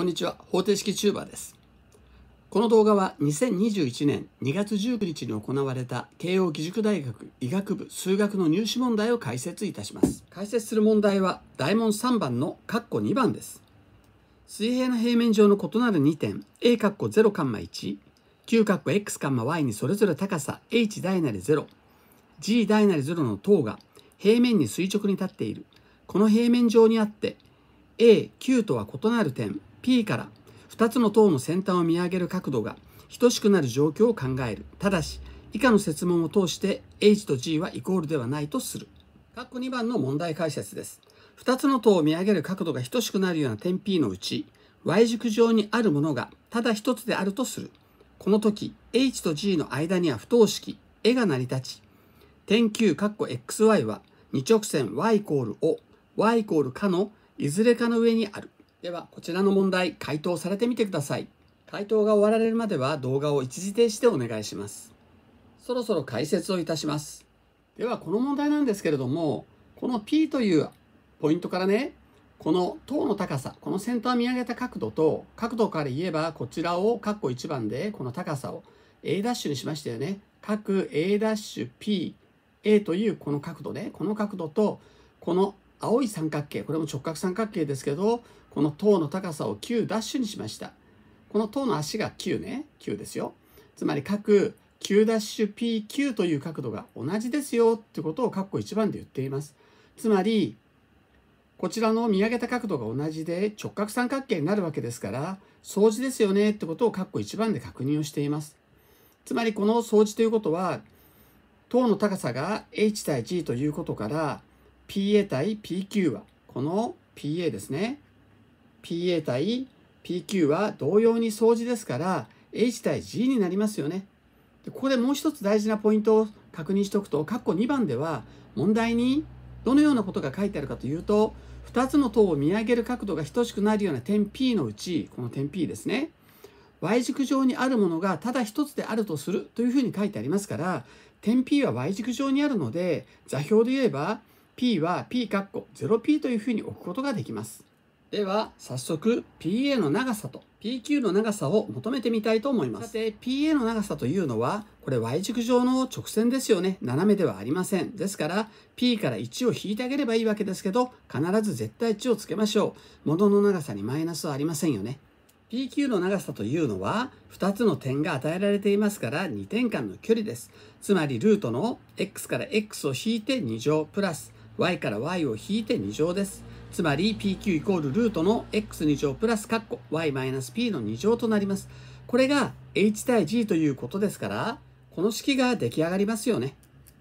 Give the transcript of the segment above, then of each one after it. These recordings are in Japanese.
こんにちは方程式チューバーですこの動画は2021年2月19日に行われた慶應義塾大学医学部数学の入試問題を解説いたします解説する問題は大問3番の括弧2番です水平の平面上の異なる2点 A 括弧0カンマ1 Q 括弧 X カンマ Y にそれぞれ高さ H 大なり 0G 大なり0の等が平面に垂直に立っているこの平面上にあって A、Q とは異なる点 P から2つの塔の先端を見上げる角度が等しくなる状況を考える。ただし、以下の設問を通して H と G はイコールではないとする。括弧2番の問題解説です。2つの塔を見上げる角度が等しくなるような点 P のうち、Y 軸上にあるものがただ1つであるとする。この時、H と G の間には不等式、A が成り立ち、点 9（xy） は2直線 y イコールを y イコールかのいずれかの上にある。ではこちらの問題回答されてみてください回答が終わられるまでは動画を一時停止でお願いしますそろそろ解説をいたしますではこの問題なんですけれどもこの P というポイントからねこの塔の高さこの先端を見上げた角度と角度から言えばこちらを括弧1番でこの高さを A' ダッシュにしましたよね各 A'P'a というこの角度ねこの角度とこの青い三角形これも直角三角形ですけどこの塔の高さを9ダッシュにしましたこの塔の足が9ね9ですよつまり各 9-PQ という角度が同じですよってことを括弧1番で言っていますつまりこちらの見上げた角度が同じで直角三角形になるわけですから相似ですよねってことを括弧1番で確認をしていますつまりこの相似ということは塔の高さが h 対 g ということから PA 対 PQ はこの PA ですね PA 対 PQ は同様に相似ですから H 対 G になりますよね。ここでもう一つ大事なポイントを確認しておくと、括弧2番では問題にどのようなことが書いてあるかというと、2つの塔を見上げる角度が等しくなるような点 P のうち、この点 P ですね。Y 軸上にあるものがただ1つであるとするというふうに書いてありますから、点 P は Y 軸上にあるので、座標で言えば P は P 括弧 0P というふうに置くことができます。では早速 PA の長さと PQ の長さを求めてみたいと思います。さて PA の長さというのはこれ Y 軸上の直線ですよね。斜めではありません。ですから P から1を引いてあげればいいわけですけど必ず絶対値をつけましょう。物の長さにマイナスはありませんよね。PQ の長さというのは2つの点が与えられていますから2点間の距離です。つまりルートの x から x を引いて2乗プラス y から y を引いて2乗です。つまり PQ イコールルートの x2 乗プラスカッコ y-p の2乗となります。これが h 対 g ということですから、この式が出来上がりますよね。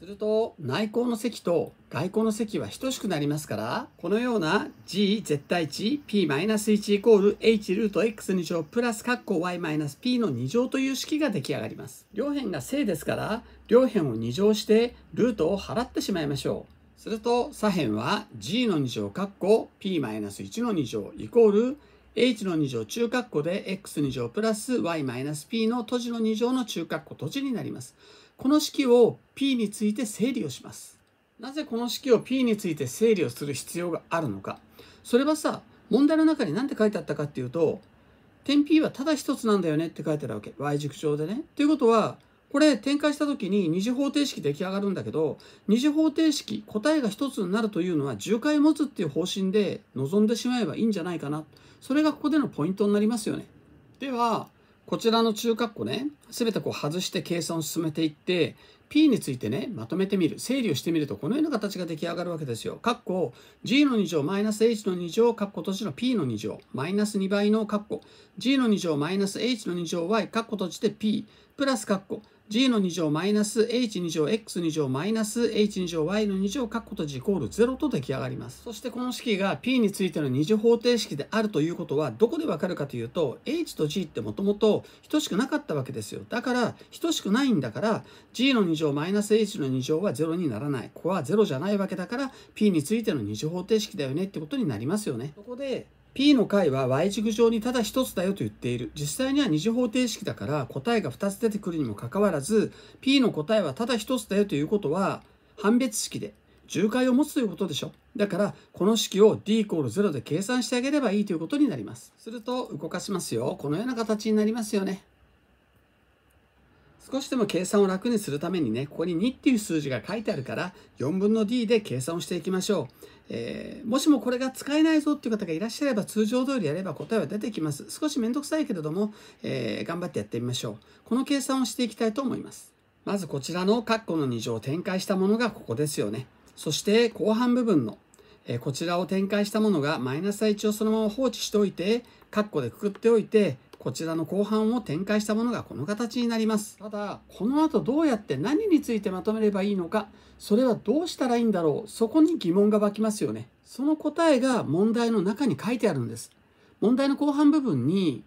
すると内項の積と外項の積は等しくなりますからこのような g 絶対値 p-1 イコール h ルート x2 乗プラス括弧 y-p マイナスの2乗という式が出来上がります両辺が正ですから両辺を2乗してルートを払ってしまいましょうすると左辺は g の2乗括弧 p-1 の2乗イコール h の2乗中括弧で x2 乗プラス y-p の閉じの2乗の中括弧閉じになります。この式を p について整理をします。なぜこの式を p について整理をする必要があるのか。それはさ、問題の中に何て書いてあったかっていうと、点 p はただ一つなんだよねって書いてあるわけ。y 軸上でね。ということは、これ展開した時に二次方程式出来上がるんだけど二次方程式答えが1つになるというのは10回持つっていう方針で臨んでしまえばいいんじゃないかなそれがここでのポイントになりますよねではこちらの中括弧ねすべてこう外して計算を進めていって P についてねまとめてみる整理をしてみるとこのような形が出来上がるわけですよ。括弧 G の2乗マイナス H の2乗括弧閉じの P の2乗マイナス2倍の括弧 G の2乗マイナス H の2乗 Y 括弧閉じて P プラス括弧 g の2乗マイナス h2 乗 x2 乗マイナス h2 乗 y の2乗括弧と字イコール0と出来上がります。そしてこの式が p についての二次方程式であるということはどこでわかるかというと h と g ってもともと等しくなかったわけですよ。だから等しくないんだから g の2乗マイナス h の2乗は0にならない。ここは0じゃないわけだから p についての二次方程式だよねってことになりますよね。そこで P の解は y 軸上にただ一つだよと言っている。実際には二次方程式だから答えが2つ出てくるにもかかわらず、P の答えはただ一つだよということは、判別式で重解を持つということでしょ。だから、この式を d イコール0で計算してあげればいいということになります。すると、動かしますよ。このような形になりますよね。少しでも計算を楽にするためにね、ここに2っていう数字が書いてあるから、4分の d で計算をしていきましょう。えー、もしもこれが使えないぞっていう方がいらっしゃれば、通常通りやれば答えは出てきます。少しめんどくさいけれども、えー、頑張ってやってみましょう。この計算をしていきたいと思います。まずこちらの括弧の2乗を展開したものがここですよね。そして後半部分の、えこちらを展開したものがマイナス1をそのまま放置しておいて、括弧でくくっておいて、こちらの後半を展開したものがこの形になります。ただ、この後どうやって何についてまとめればいいのか、それはどうしたらいいんだろう、そこに疑問が湧きますよね。その答えが問題の中に書いてあるんです。問題の後半部分に、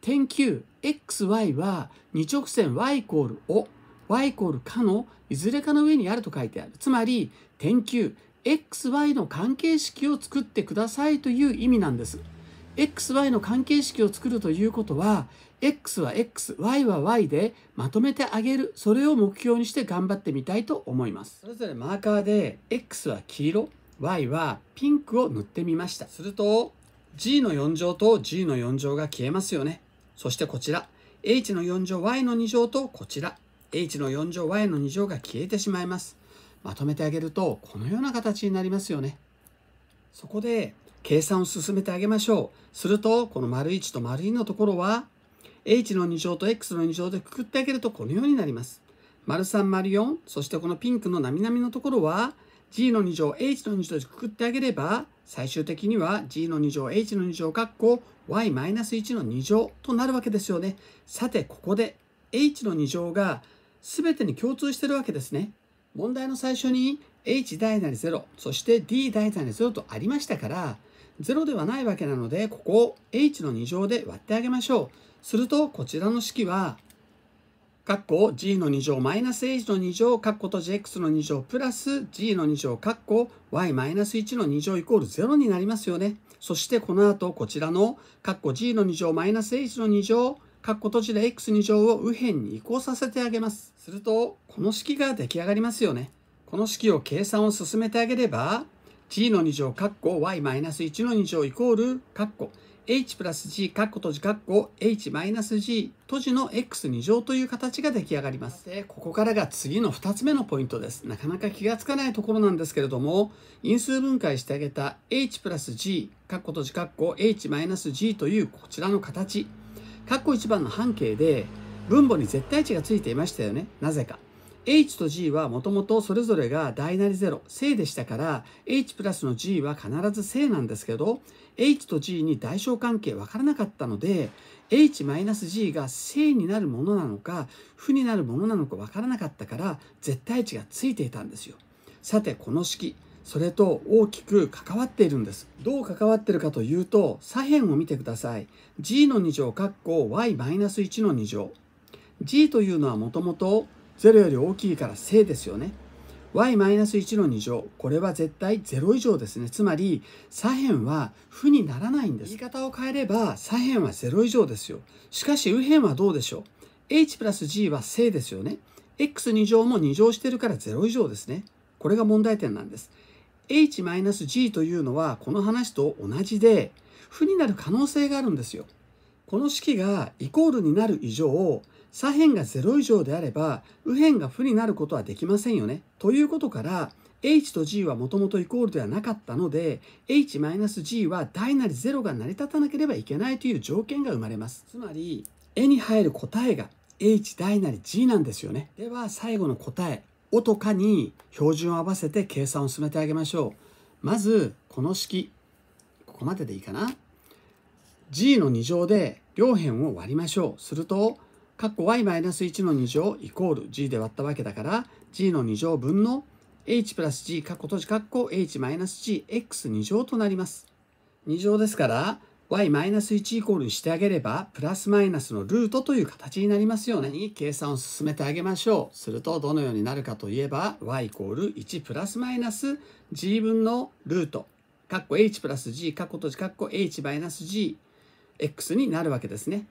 点 9xy は2直線 y イコールを y イコールかのいずれかの上にあると書いてある。つまり、点 9xy の関係式を作ってくださいという意味なんです。XY の関係式を作るということは X は X、Y は Y でまとめてあげる。それを目標にして頑張ってみたいと思います。それぞれマーカーで X は黄色、Y はピンクを塗ってみました。すると G の4乗と G の4乗が消えますよね。そしてこちら H の4乗 Y の2乗とこちら H の4乗 Y の2乗が消えてしまいます。まとめてあげるとこのような形になりますよね。そこで計算を進めてあげましょう。すると、この丸1と丸2のところは、h の2乗と x の2乗でくくってあげるとこのようになります。丸3、丸4、そしてこのピンクのなみなみのところは、g の2乗、h の2乗でくくってあげれば、最終的には g の2乗、h の2乗、かっこ y-1 の2乗となるわけですよね。さて、ここで h の2乗が全てに共通してるわけですね。問題の最初に h 大なり0、そして d 大なり0とありましたから、0ではないわけなので、ここを h の2乗で割ってあげましょう。すると、こちらの式は、括弧 g の2乗マイナス h の2乗、括弧と gx の2乗プラス g の2乗、括弧 y マイナス1の2乗イコール0になりますよね。そしてこの後、こちらの括弧 g の2乗マイナス h の2乗、括弧閉じで x2 乗を右辺に移行させてあげます。すると、この式が出来上がりますよね。この式を計算を進めてあげれば、g の2乗括弧 y-1 マイナスの2乗イコール括弧 h プラス g 括弧閉じ括弧 h マイナス g 閉じの x 二乗という形が出来上がります。で、ここからが次の二つ目のポイントです。なかなか気がつかないところなんですけれども、因数分解してあげた h プラス g 括弧閉じ括弧 h マイナス g というこちらの形、括弧一番の半径で分母に絶対値がついていましたよね。なぜか。H と G はもともとそれぞれが大なり0正でしたから H プラスの G は必ず正なんですけど H と G に代償関係分からなかったので H マイナス G が正になるものなのか負になるものなのか分からなかったから絶対値がついていたんですよさてこの式それと大きく関わっているんですどう関わってるかというと左辺を見てください G の2乗かっこ y-1 の2乗 G というのはもともと0より大きいから正ですよね。y-1 の2乗これは絶対0以上ですねつまり左辺は負にならないんです言い方を変えれば左辺は0以上ですよしかし右辺はどうでしょう h プラス g は正ですよね x2 乗も2乗してるから0以上ですねこれが問題点なんです h-g というのはこの話と同じで負になる可能性があるんですよこの式がイコールになる以上左辺が0以上であれば右辺が負になることはできませんよね。ということから h と g はもともとイコールではなかったので h-g は大なり0が成り立たなければいけないという条件が生まれます。つまり絵に入る答えが h 大なり g なんですよね。では最後の答え「お」と「か」に標準を合わせて計算を進めてあげましょう。まずこの式ここまででいいかな g の2乗で両辺を割りましょう。すると括弧 y-1 の2乗イコール g で割ったわけだから g の2乗分の h プラス g 括弧閉じ括弧 h-gx2 乗となります。2乗ですから y-1 イコールにしてあげればプラスマイナスのルートという形になりますよう、ね、に計算を進めてあげましょう。するとどのようになるかといえば y イコール1プラスマイナス g 分のルート括弧 h プラス g 括弧閉じ括弧 h-gx になるわけですね。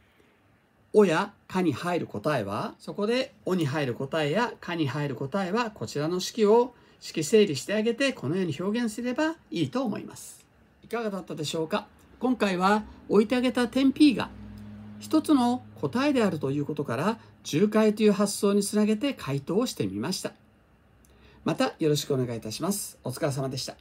おやかに入る答えはそこでおに入る答えやかに入る答えはこちらの式を式整理してあげてこのように表現すればいいと思います。いかがだったでしょうか今回は置いてあげた点 P が一つの答えであるということから重解という発想につなげて回答をしてみました。またよろしくお願いいたします。お疲れ様でした。